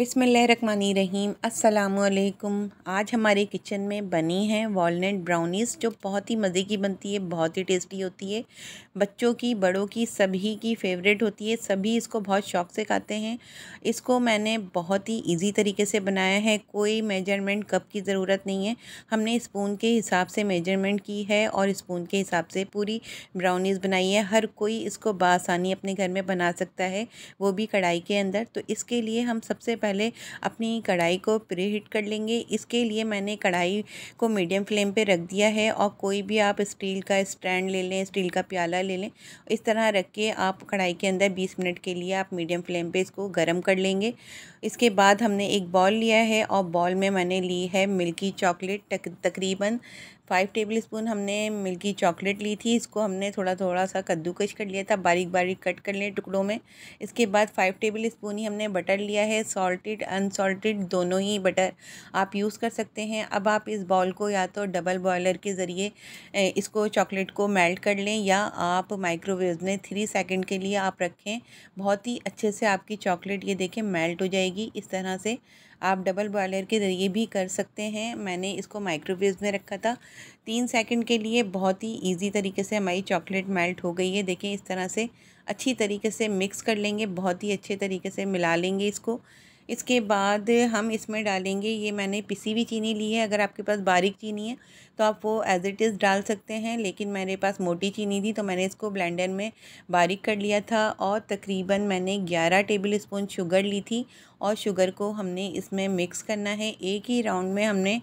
बिसमीम अस्सलाम आज हमारे किचन में बनी है वॉलट ब्राउनीज़ जो बहुत ही मज़े की बनती है बहुत ही टेस्टी होती है बच्चों की बड़ों की सभी की फेवरेट होती है सभी इसको बहुत शौक से खाते हैं इसको मैंने बहुत ही इजी तरीके से बनाया है कोई मेजरमेंट कप की ज़रूरत नहीं है हमने स्पून के हिसाब से मेजरमेंट की है और स्पून के हिसाब से पूरी ब्राउनीज़ बनाई है हर कोई इसको बासानी अपने घर में बना सकता है वो भी कढ़ाई के अंदर तो इसके लिए हम सबसे पहले पहले अपनी कढ़ाई को प्री हीट कर लेंगे इसके लिए मैंने कढ़ाई को मीडियम फ्लेम पे रख दिया है और कोई भी आप स्टील का स्टैंड ले लें स्टील का प्याला ले लें इस तरह रख के आप कढ़ाई के अंदर बीस मिनट के लिए आप मीडियम फ्लेम पर इसको गर्म कर लेंगे इसके बाद हमने एक बॉल लिया है और बॉल में मैंने ली है मिल्की चॉकलेट तक, तकरीबन फाइव टेबल स्पून हमने मिल्की चॉकलेट ली थी इसको हमने थोड़ा थोड़ा सा कद्दूकश कर लिया था बारीक बारीक कट कर लिए टुकड़ों में इसके बाद फाइव टेबल स्पून ही हमने बटर लिया है सॉल्टेड अनसॉल्टेड दोनों ही बटर आप यूज़ कर सकते हैं अब आप इस बॉल को या तो डबल बॉयलर के ज़रिए इसको चॉकलेट को मेल्ट कर लें या आप माइक्रोवेव में थ्री सेकेंड के लिए आप रखें बहुत ही अच्छे से आपकी चॉकलेट ये देखें मेल्ट हो जाएगी जाएगी इस तरह से आप डबल बॉयलर के ज़रिए भी कर सकते हैं मैंने इसको माइक्रोवेव में रखा था तीन सेकंड के लिए बहुत ही इजी तरीके से हमारी चॉकलेट मेल्ट हो गई है देखें इस तरह से अच्छी तरीके से मिक्स कर लेंगे बहुत ही अच्छे तरीके से मिला लेंगे इसको इसके बाद हम इसमें डालेंगे ये मैंने पिसी हुई चीनी ली है अगर आपके पास बारीक चीनी है तो आप वो एज इट इज़ डाल सकते हैं लेकिन मेरे पास मोटी चीनी थी तो मैंने इसको ब्लेंडर में बारीक कर लिया था और तकरीबन मैंने 11 टेबल स्पून शुगर ली थी और शुगर को हमने इसमें मिक्स करना है एक ही राउंड में हमने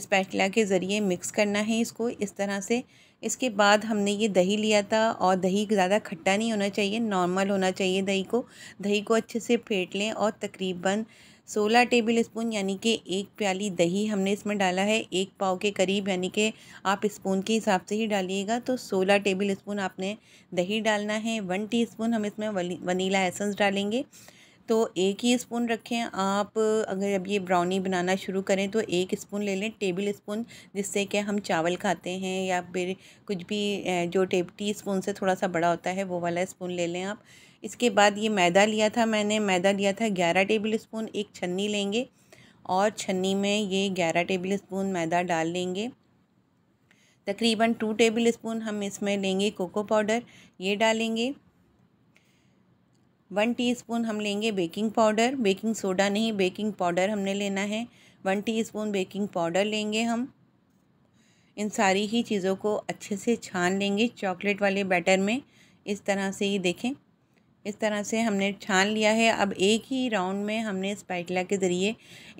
स्पैटला के ज़रिए मिक्स करना है इसको इस तरह से इसके बाद हमने ये दही लिया था और दही ज़्यादा खट्टा नहीं होना चाहिए नॉर्मल होना चाहिए दही को दही को अच्छे से फेंट लें और तकरीबन सोलह टेबल स्पून यानी कि एक प्याली दही हमने इसमें डाला है एक पाव के करीब यानी कि आप स्पून के हिसाब से ही डालिएगा तो सोलह टेबल स्पून आपने दही डालना है वन टीस्पून हम इसमें वनीला एसेंस डालेंगे तो एक ही स्पून रखें आप अगर अब ये ब्राउनी बनाना शुरू करें तो एक स्पून ले लें टेबल स्पून जिससे कि हम चावल खाते हैं या फिर कुछ भी जो टेब टी स्पून से थोड़ा सा बड़ा होता है वो वाला स्पून ले लें आप इसके बाद ये मैदा लिया था मैंने मैदा लिया था ग्यारह टेबल स्पून एक छन्नी लेंगे और छन्नी में ये ग्यारह टेबल स्पून मैदा डाल लेंगे तकरीबन टू टेबल स्पून हम इसमें लेंगे कोको पाउडर ये डालेंगे वन टीस्पून हम लेंगे बेकिंग पाउडर बेकिंग सोडा नहीं बेकिंग पाउडर हमने लेना है वन टीस्पून बेकिंग पाउडर लेंगे हम इन सारी ही चीज़ों को अच्छे से छान लेंगे चॉकलेट वाले बैटर में इस तरह से ही देखें इस तरह से हमने छान लिया है अब एक ही राउंड में हमने स्पाइटला के ज़रिए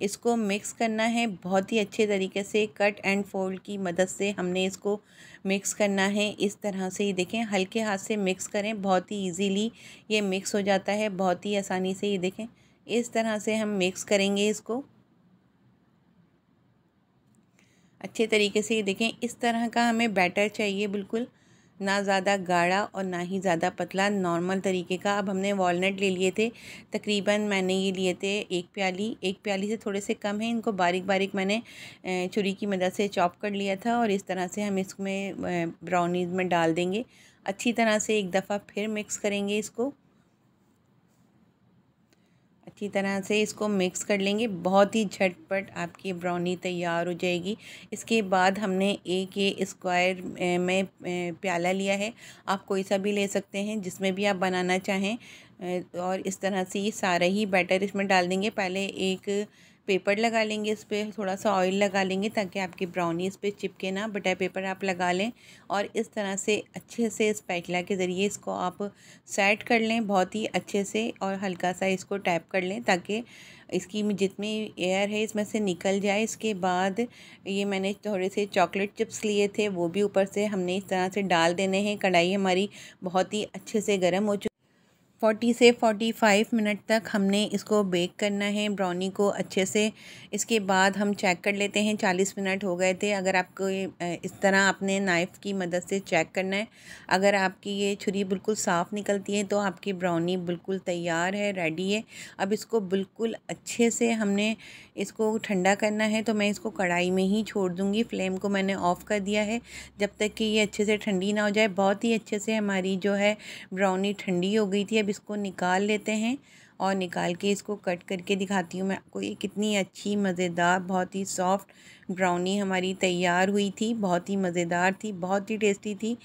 इसको मिक्स करना है बहुत ही अच्छे तरीके से कट एंड फोल्ड की मदद से हमने इसको मिक्स करना है इस तरह से ये देखें हल्के हाथ से मिक्स करें बहुत ही ईजीली ये मिक्स हो जाता है बहुत ही आसानी से ये देखें इस तरह से हम मिक्स करेंगे इसको अच्छे तरीके से ये देखें इस तरह का हमें बैटर चाहिए बिल्कुल ना ज़्यादा गाढ़ा और ना ही ज़्यादा पतला नॉर्मल तरीके का अब हमने वॉलनट ले लिए थे तकरीबन मैंने ये लिए थे एक प्याली एक प्याली से थोड़े से कम है इनको बारीक बारीक मैंने छुरी की मदद से चॉप कर लिया था और इस तरह से हम इसमें ब्राउनीज़ में डाल देंगे अच्छी तरह से एक दफ़ा फिर मिक्स करेंगे इसको अच्छी तरह से इसको मिक्स कर लेंगे बहुत ही झटपट आपकी ब्राउनी तैयार हो जाएगी इसके बाद हमने एक ये स्क्वायर में प्याला लिया है आप कोई सा भी ले सकते हैं जिसमें भी आप बनाना चाहें और इस तरह से ये सारा ही बैटर इसमें डाल देंगे पहले एक पेपर लगा लेंगे इस पर थोड़ा सा ऑयल लगा लेंगे ताकि आपकी ब्राउनी इस पर चिपके ना बटर पेपर आप लगा लें और इस तरह से अच्छे से इस पैटला के ज़रिए इसको आप सेट कर लें बहुत ही अच्छे से और हल्का सा इसको टैप कर लें ताकि इसकी जितनी एयर है इसमें से निकल जाए इसके बाद ये मैंने थोड़े से चॉकलेट चिप्स लिए थे वो भी ऊपर से हमने इस तरह से डाल देने हैं कढ़ाई हमारी बहुत ही अच्छे से गर्म हो चुकी फोर्टी से फोर्टी फाइव मिनट तक हमने इसको बेक करना है ब्राउनी को अच्छे से इसके बाद हम चेक कर लेते हैं चालीस मिनट हो गए थे अगर आपको इस तरह आपने नाइफ़ की मदद से चेक करना है अगर आपकी ये छुरी बिल्कुल साफ़ निकलती है तो आपकी ब्राउनी बिल्कुल तैयार है रेडी है अब इसको बिल्कुल अच्छे से हमने इसको ठंडा करना है तो मैं इसको कढ़ाई में ही छोड़ दूँगी फ्लेम को मैंने ऑफ़ कर दिया है जब तक कि ये अच्छे से ठंडी ना हो जाए बहुत ही अच्छे से हमारी जो है ब्राउनी ठंडी हो गई थी अब इसको निकाल लेते हैं और निकाल के इसको कट करके दिखाती हूँ मैं आपको ये कितनी अच्छी मज़ेदार बहुत ही सॉफ्ट ब्राउनी हमारी तैयार हुई थी बहुत ही मज़ेदार थी बहुत ही टेस्टी थी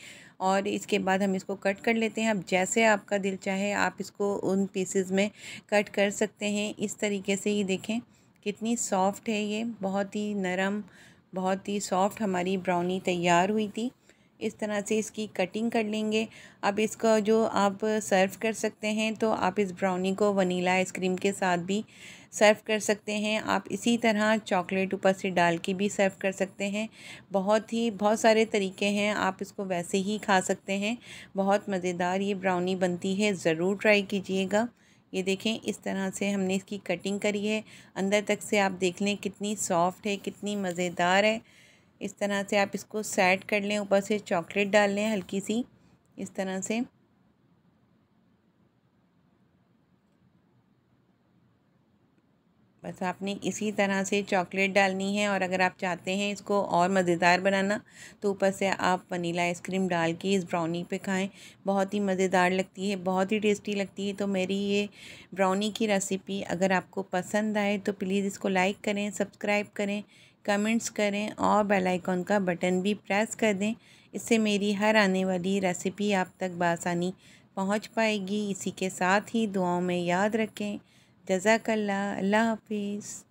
और इसके बाद हम इसको कट कर लेते हैं अब जैसे आपका दिल चाहे आप इसको उन पीसेस में कट कर सकते हैं इस तरीके से ही देखें कितनी सॉफ्ट है ये बहुत ही नरम बहुत ही सॉफ्ट हमारी ब्राउनी तैयार हुई थी इस तरह से इसकी कटिंग कर लेंगे अब इसका जो आप सर्व कर सकते हैं तो आप इस ब्राउनी को वनीला आइसक्रीम के साथ भी सर्व कर सकते हैं आप इसी तरह चॉकलेट ऊपर से डाल के भी सर्व कर सकते हैं बहुत ही बहुत सारे तरीके हैं आप इसको वैसे ही खा सकते हैं बहुत मज़ेदार ये ब्राउनी बनती है ज़रूर ट्राई कीजिएगा ये देखें इस तरह से हमने इसकी कटिंग करी है अंदर तक से आप देख लें कितनी सॉफ्ट है कितनी मज़ेदार है इस तरह से आप इसको सेट कर लें ऊपर से चॉकलेट डाल लें हल्की सी इस तरह से बस आपने इसी तरह से चॉकलेट डालनी है और अगर आप चाहते हैं इसको और मज़ेदार बनाना तो ऊपर से आप वनीला आइसक्रीम डाल के इस ब्राउनी पे खाएं बहुत ही मज़ेदार लगती है बहुत ही टेस्टी लगती है तो मेरी ये ब्राउनी की रेसिपी अगर आपको पसंद आए तो प्लीज़ इसको लाइक करें सब्सक्राइब करें कमेंट्स करें और बेल आइकॉन का बटन भी प्रेस कर दें इससे मेरी हर आने वाली रेसिपी आप तक बासानी पहुंच पाएगी इसी के साथ ही दुआओं में याद रखें जजाकल्ला अल्लाह हाफिज़